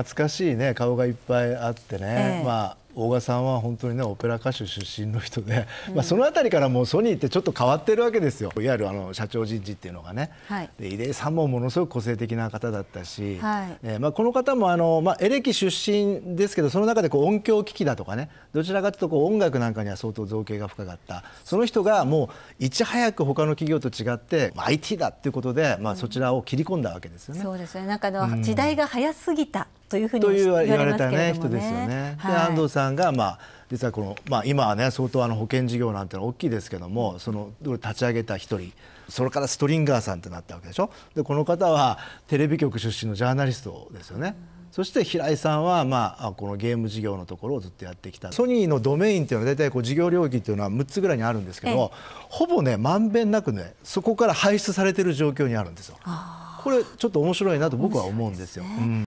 懐かしいね顔がいっぱいあってね、ええ、まあ大賀さんは本当にねオペラ歌手出身の人で、うん、まあ、その辺りからもうソニーってちょっと変わってるわけですよいわゆるあの社長人事っていうのがね、はい、で井出さんもものすごく個性的な方だったし、はいえー、まあ、この方もあの、まあ、エレキ出身ですけどその中でこう音響機器だとかねどちらかというとこう音楽なんかには相当造形が深かったその人がもういち早く他の企業と違って、まあ、IT だっていうことで、まあ、そちらを切り込んだわけですよね。うん、そうですねなんかの、時代が早すぎた、というふうに言われますれね。人ですよね、はい、で安藤さんが、まあ実はこの、まあ、今はね相当あの保険事業なんてのは大きいですけどもその立ち上げた一人それからストリンガーさんってなったわけでしょでこの方はテレビ局出身のジャーナリストですよね。うん、そして平井さんは、まあ、このゲーム事業のところをずっとやってきたソニーのドメインっていうのは大体こう事業領域っていうのは6つぐらいにあるんですけど、ほぼねまんべんなくねそこから排出されてる状況にあるんですよ。これちょっと面白いなと僕は思うんですよ。